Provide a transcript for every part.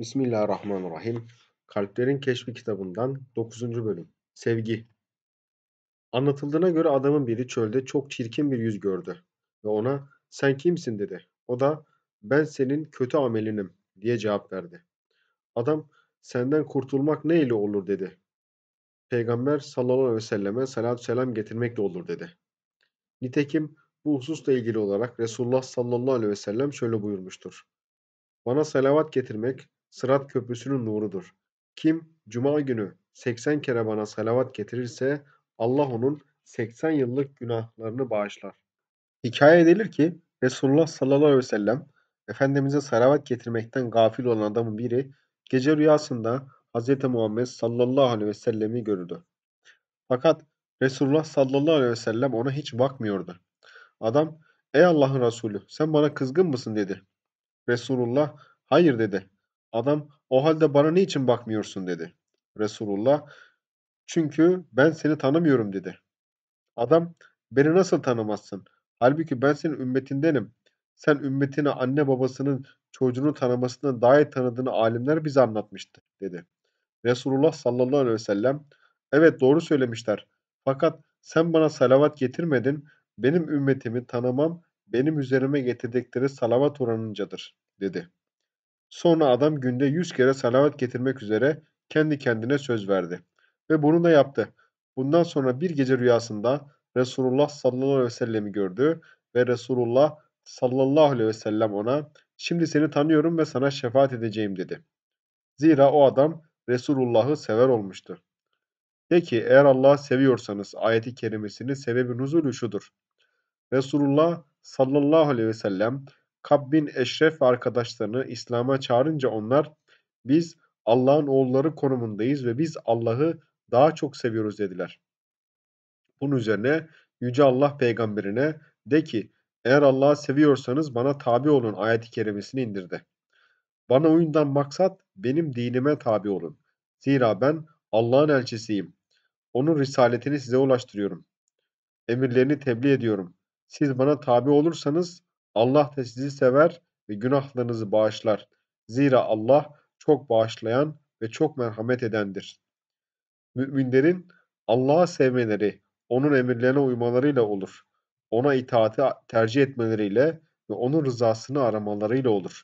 Bismillahirrahmanirrahim. Kalplerin Keşfi kitabından 9. bölüm. Sevgi. Anlatıldığına göre adamın biri çölde çok çirkin bir yüz gördü ve ona "Sen kimsin?" dedi. O da "Ben senin kötü amelinim." diye cevap verdi. Adam "Senden kurtulmak ne ile olur?" dedi. Peygamber sallallahu aleyhi ve selleme salatü selam getirmekle olur dedi. Nitekim bu hususla ilgili olarak Resulullah sallallahu aleyhi ve sellem şöyle buyurmuştur. Bana salavat getirmek, Sırat Köprüsü'nün nurudur. Kim cuma günü 80 kere bana salavat getirirse Allah onun 80 yıllık günahlarını bağışlar. Hikaye edilir ki Resulullah sallallahu aleyhi ve sellem Efendimiz'e salavat getirmekten gafil olan adamın biri gece rüyasında Hz. Muhammed sallallahu aleyhi ve sellemi görürdü. Fakat Resulullah sallallahu aleyhi ve sellem ona hiç bakmıyordu. Adam, ey Allah'ın Resulü sen bana kızgın mısın dedi. Resulullah, hayır dedi. Adam o halde bana ne için bakmıyorsun dedi. Resulullah çünkü ben seni tanımıyorum dedi. Adam beni nasıl tanımazsın? Halbuki ben senin ümmetindenim. Sen ümmetini anne babasının çocuğunu tanımasını, daha iyi tanıdığını alimler bize anlatmıştı dedi. Resulullah sallallahu aleyhi ve sellem evet doğru söylemişler. Fakat sen bana salavat getirmedin. Benim ümmetimi tanımam benim üzerime getirdikleri salavat oranıncadır dedi. Sonra adam günde 100 kere salavat getirmek üzere kendi kendine söz verdi. Ve bunu da yaptı. Bundan sonra bir gece rüyasında Resulullah sallallahu aleyhi ve sellemi gördü ve Resulullah sallallahu aleyhi ve sellem ona şimdi seni tanıyorum ve sana şefaat edeceğim dedi. Zira o adam Resulullah'ı sever olmuştu. De ki eğer Allah'ı seviyorsanız ayeti kerimesinin sebebi nuzulü şudur. Resulullah sallallahu aleyhi ve sellem Kab bin Eşref ve arkadaşlarını İslam'a çağırınca onlar biz Allah'ın oğulları konumundayız ve biz Allah'ı daha çok seviyoruz dediler. Bunun üzerine Yüce Allah peygamberine de ki eğer Allah'ı seviyorsanız bana tabi olun ayet-i kerimesini indirdi. Bana oyundan maksat benim dinime tabi olun. Zira ben Allah'ın elçisiyim. Onun risaletini size ulaştırıyorum. Emirlerini tebliğ ediyorum. Siz bana tabi olursanız Allah da sizi sever ve günahlarınızı bağışlar. Zira Allah çok bağışlayan ve çok merhamet edendir. Müminlerin Allah'ı sevmeleri, onun emirlerine uymalarıyla olur. Ona itaati tercih etmeleriyle ve onun rızasını aramalarıyla olur.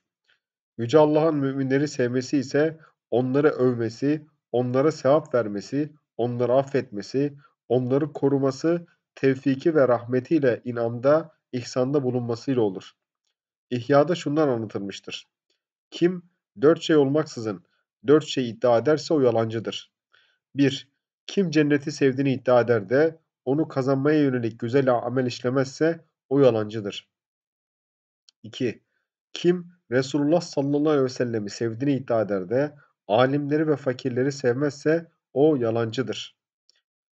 Yüce Allah'ın müminleri sevmesi ise onları övmesi, onlara sevap vermesi, onları affetmesi, onları koruması, tevfiki ve rahmetiyle inamda ihsanda bulunmasıyla olur. İhya'da şundan anlatılmıştır. Kim dört şey olmaksızın dört şey iddia ederse o yalancıdır. 1. Kim cenneti sevdiğini iddia eder de onu kazanmaya yönelik güzel amel işlemezse o yalancıdır. 2. Kim Resulullah sallallahu aleyhi ve sellemi sevdiğini iddia eder de alimleri ve fakirleri sevmezse o yalancıdır.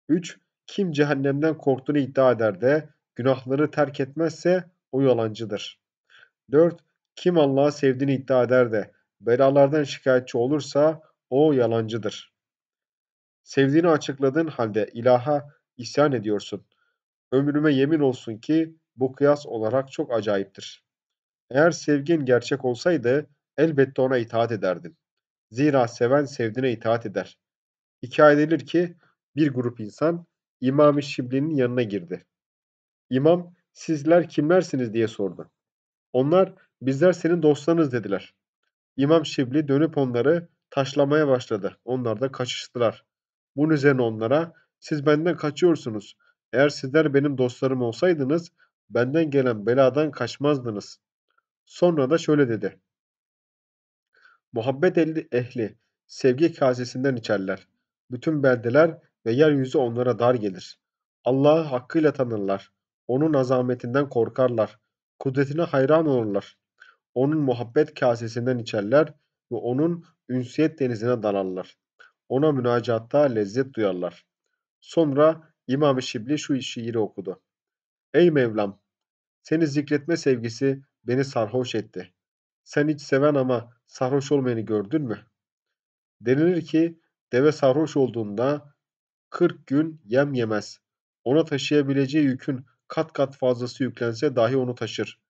3. Kim cehennemden korktuğunu iddia eder de Günahları terk etmezse o yalancıdır. 4. Kim Allah'ı sevdiğini iddia eder de belalardan şikayetçi olursa o yalancıdır. Sevdiğini açıkladığın halde ilaha isyan ediyorsun. Ömrüme yemin olsun ki bu kıyas olarak çok acayiptir. Eğer sevgin gerçek olsaydı elbette ona itaat ederdin. Zira seven sevdiğine itaat eder. Hikaye edilir ki bir grup insan İmam-ı Şibli'nin yanına girdi. İmam sizler kimlersiniz diye sordu. Onlar bizler senin dostlarınız dediler. İmam Şibli dönüp onları taşlamaya başladı. Onlar da kaçıştılar. Bunun üzerine onlara siz benden kaçıyorsunuz. Eğer sizler benim dostlarım olsaydınız benden gelen beladan kaçmazdınız. Sonra da şöyle dedi. Muhabbet ehli sevgi kasesinden içerler. Bütün beldeler ve yeryüzü onlara dar gelir. Allah'ı hakkıyla tanırlar. Onun azametinden korkarlar. Kudretine hayran olurlar. Onun muhabbet kasesinden içerler ve onun ünsiyet denizine dalarlar. Ona münacatta lezzet duyarlar. Sonra İmam-ı Şibli şu şiiri okudu. Ey Mevlam! Seni zikretme sevgisi beni sarhoş etti. Sen hiç seven ama sarhoş olmayanı gördün mü? Denilir ki deve sarhoş olduğunda 40 gün yem yemez. Ona taşıyabileceği yükün kat kat fazlası yüklense dahi onu taşır.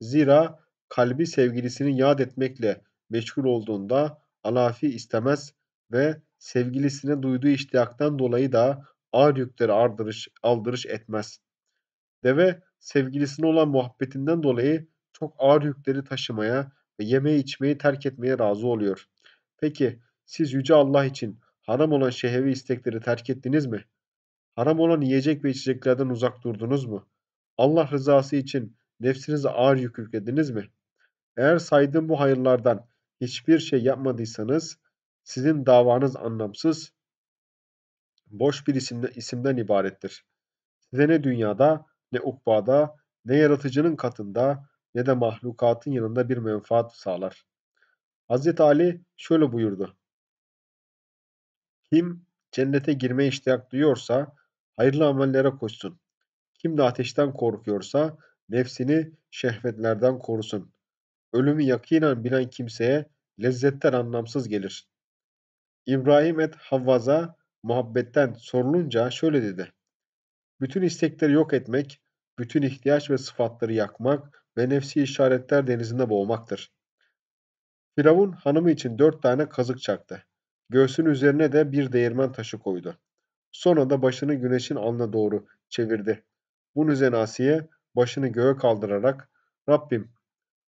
Zira kalbi sevgilisini yad etmekle meşgul olduğunda alafi istemez ve sevgilisine duyduğu iştiyaktan dolayı da ağır yükleri ardırış, aldırış etmez. Deve sevgilisine olan muhabbetinden dolayı çok ağır yükleri taşımaya ve yemeği içmeyi terk etmeye razı oluyor. Peki siz Yüce Allah için haram olan şehevi istekleri terk ettiniz mi?'' Haram olan yiyecek ve içeceklerden uzak durdunuz mu? Allah rızası için nefsinize ağır yük yüklediniz mi? Eğer saydığım bu hayırlardan hiçbir şey yapmadıysanız sizin davanız anlamsız, boş bir isimden, isimden ibarettir. Size ne dünyada, ne ukbada, ne yaratıcının katında, ne de mahlukatın yanında bir menfaat sağlar. Hz. Ali şöyle buyurdu. Kim cennete girme iştiyak duyuyorsa hayırlı amellere koşsun. Kim de ateşten korkuyorsa nefsini şehvetlerden korusun. Ölümü yakinen bilen kimseye lezzetler anlamsız gelir. İbrahim et Havvaz'a muhabbetten sorulunca şöyle dedi. Bütün istekleri yok etmek, bütün ihtiyaç ve sıfatları yakmak ve nefsi işaretler denizinde boğmaktır. Firavun hanımı için dört tane kazık çaktı. Göğsünün üzerine de bir değirmen taşı koydu. Sonra da başını güneşin alnına doğru çevirdi. Bunun üzerine Asiye başını göğe kaldırarak Rabbim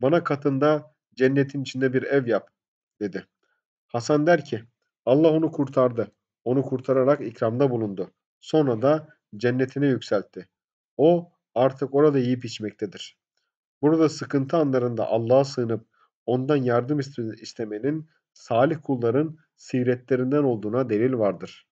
bana katında cennetin içinde bir ev yap dedi. Hasan der ki Allah onu kurtardı. Onu kurtararak ikramda bulundu. Sonra da cennetine yükseltti. O artık orada yiyip içmektedir. Burada sıkıntı anlarında Allah'a sığınıp ondan yardım istemenin salih kulların siretlerinden olduğuna delil vardır.